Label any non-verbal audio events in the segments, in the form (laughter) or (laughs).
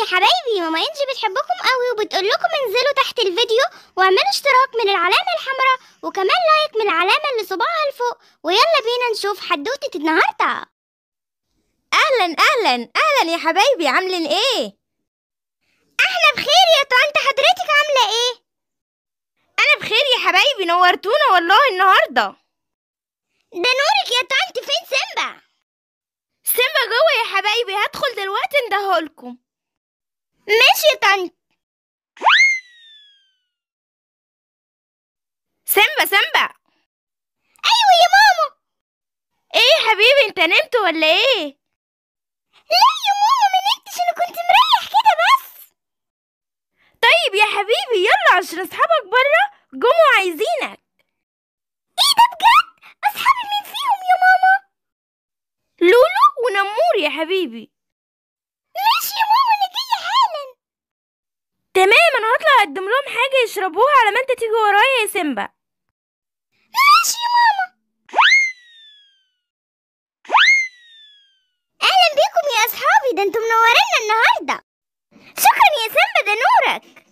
يا حبايبي ماما انجي بتحبكم قوي وبتقول لكم انزلوا تحت الفيديو واعملوا اشتراك من العلامة الحمراء وكمان لايك من العلامة اللي صباعها لفوق ويلا بينا نشوف حدوتة النهاردة اهلا اهلا اهلا يا حبايبي عاملين ايه احنا بخير يا طنط حضرتك عاملة ايه انا بخير يا حبايبي نورتونا والله النهاردة ده نورك يا طنط فين سيمبا سيمبا جوه يا حبايبي هدخل دلوقتي ندهولكم ماشي يا طنط سمبا سمبا ايوه يا ماما ايه يا حبيبي انت نمت ولا ايه لا يا ماما ما نمتش انا كنت مريح كده بس طيب يا حبيبي يلا عشان اصحابك بره جموا عايزينك ايه ده بجد اصحابي مين فيهم يا ماما لولو ونمور يا حبيبي تمام انا هطلع اقدم لهم حاجه يشربوها على ما انت تيجي ورايا يا سيمبا ماشي يا ماما اهلا بيكم يا اصحابي ده انتم منورينا النهارده شكرا يا سيمبا ده نورك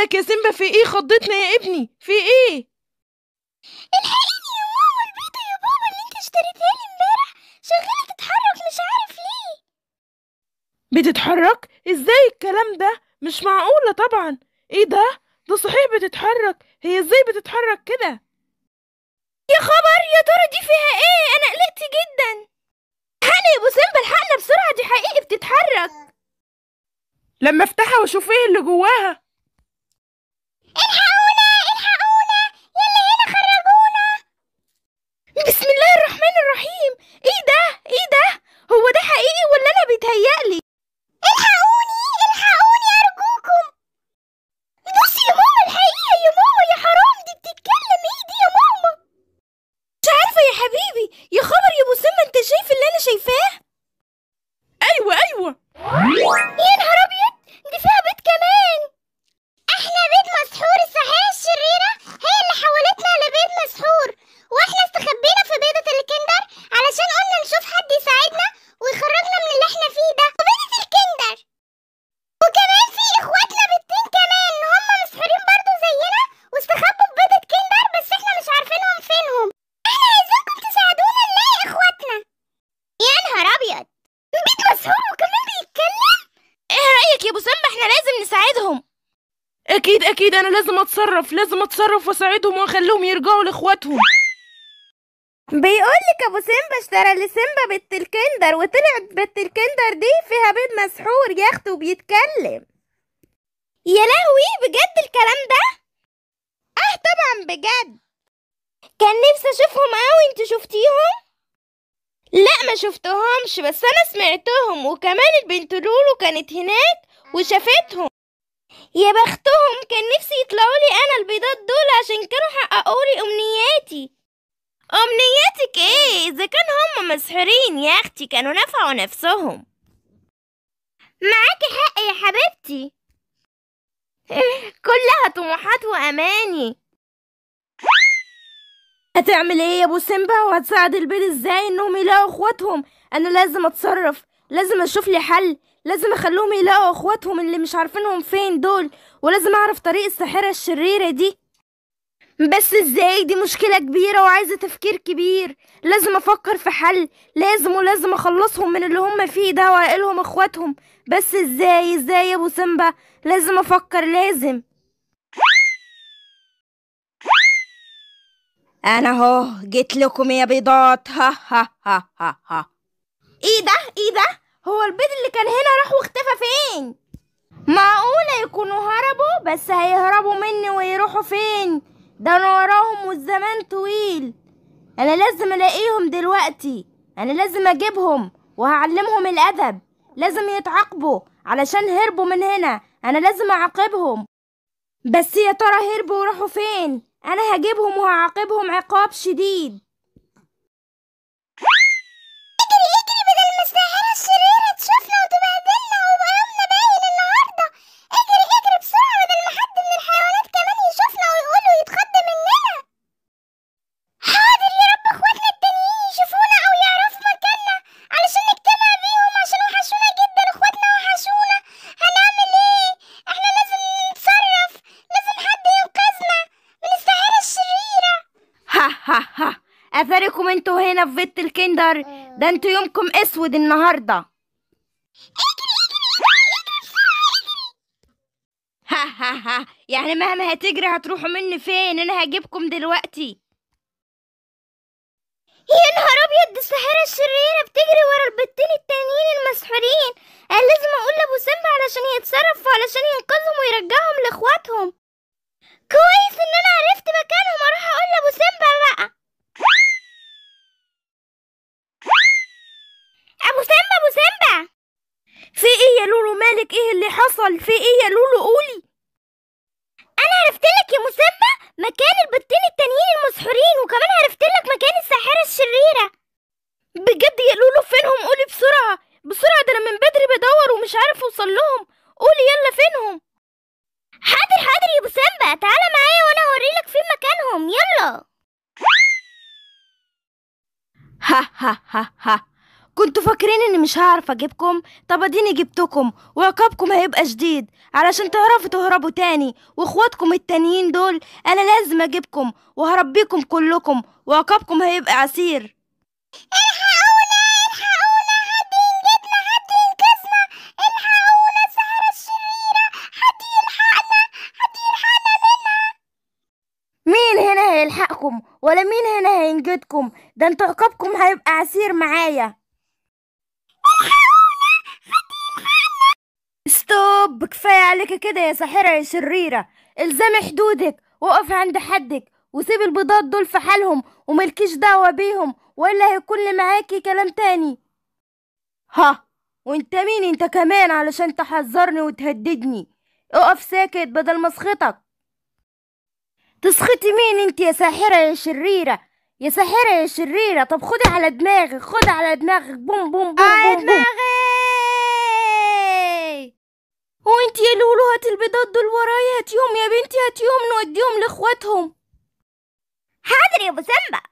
مالك يا سيمبا في ايه خضتنا يا ابني في ايه الحقيني يا ماما البيضة يا بابا اللي انت اشتريتها لي امبارح شغالة تتحرك مش عارف ليه بتتحرك ازاي الكلام ده مش معقولة طبعا ايه ده ده صحيح بتتحرك هي ازاي بتتحرك كده يا خبر يا ترى دي فيها ايه انا قلقت جدا الحقنا يا ابو سيمبا الحقنا بسرعه دي حقيقي بتتحرك لما افتحها واشوف ايه اللي جواها بيتهيألي الحقوني الحقوني أرجوكم بصي يا ماما الحقيقة يا ماما يا حرام دي بتتكلم ايه دي يا ماما مش عارفة يا حبيبي يا خبر يا سمة انت شايف اللي أنا شايفاه أيوة أيوة اكيد أنا لازم أتصرف لازم أتصرف وأساعدهم وأخليهم يرجعوا لإخواتهم بيقولك أبو سيمبا اشترى لسيمبا بنت الكندر وطلعت بنت الكندر دي فيها بيض مسحور يخت وبيتكلم يا لهوي بجد الكلام ده؟ اه طبعا بجد كان نفسي أشوفهم أوي أنت شفتيهم؟ لا ما شفتهمش بس انا سمعتهم وكمان البنت لولو كانت هناك وشافتهم يا بختهم كان نفسي يطلعوا لي انا البيضات دول عشان كانوا حققوا لي امنياتي امنياتك ايه اذا كان هم مسحورين يا اختي كانوا نفعوا نفسهم معاكي حق يا حبيبتي (laughs) كلها طموحات واماني هتعمل ايه يا ابو سيمبا وهتساعد البيض ازاي انهم يلاقوا اخواتهم انا لازم اتصرف لازم اشوف لي حل لازم اخلوهم يلاقوا اخواتهم اللي مش عارفينهم فين دول ولازم اعرف طريق الساحرة الشريرة دي بس ازاي دي مشكلة كبيرة وعايزة تفكير كبير لازم افكر في حل لازم ولازم اخلصهم من اللي هم فيه ده وعقلهم اخواتهم بس ازاي ازاي يا ابو سيمبا لازم افكر لازم انا اهو جيت لكم يا بيضات ها ها ها ها ها ايه ده ايه ده هو البيض اللي كان هنا راح واختفى فين معقولة يكونوا هربوا بس هيهربوا مني ويروحوا فين ده انا وراهم والزمان طويل انا لازم الاقيهم دلوقتي انا لازم اجيبهم وهعلمهم الادب لازم يتعاقبوا علشان هربوا من هنا انا لازم اعاقبهم بس يا ترى هربوا وراحوا فين انا هجيبهم وهعاقبهم عقاب شديد ها اثركم انتوا هنا في بيت الكندر ده انتوا يومكم اسود النهارده ها ها ها يعني مهما هتجري هتروحوا مني فين انا هجيبكم دلوقتي يا نهار ابيض دي الساحره الشريره بتجري ورا البتين التانيين المسحورين انا لازم اقول لابو سمبا علشان يتصرف وعلشان ينقذهم ويرجعهم لاخواتهم كويس ان انا عرفت مكانهم اروح اقول لابو سيمبا بقى ابو سيمبا ابو سيمبا في ايه يا لولو مالك ايه اللي حصل في ايه يا لولو قولي انا عرفت لك يا ابو سيمبا مكان البتين التانيين المسحورين وكمان عرفت لك مكان الساحره الشريره بجد يا لولو فينهم قولي بسرعه بسرعه ده انا من بدري بدور ومش عارف اوصل لهم قولي يلا فينهم حاضر حاضر يا ابو سامبا تعالى معايا وانا هوريلك فين مكانهم يلا ها ها ها ها كنتوا فاكرين اني مش هعرف اجيبكم طب اديني جبتكم وعقابكم هيبقى شديد علشان تعرفوا تهربوا تاني واخواتكم التانيين دول انا لازم اجيبكم وهربيكم كلكم وعقابكم هيبقى عسير إيه ولا مين هنا هينجدكم ده انتوا عقابكم هيبقى عسير معايا ستوب كفاية عليك كده يا ساحرة يا شريرة الزمي حدودك وقف عند حدك وسيب البيضات دول في حالهم وملكيش دعوة بيهم وإلا هيكون معاكي كلام تاني ها وانت مين انت كمان علشان تحذرني وتهددني اقف ساكت بدل مسخطك تسخطي مين انت يا ساحرة يا شريرة يا ساحرة يا شريرة طب خدي على دماغك خدي على دماغك بوم بوم بوم على بوم دماغي وانت يا لولو هات البيضات دول ورايا هاتيهم يا بنتي هاتيهم نوديهم لاخواتهم حاضر يا ابو سمبه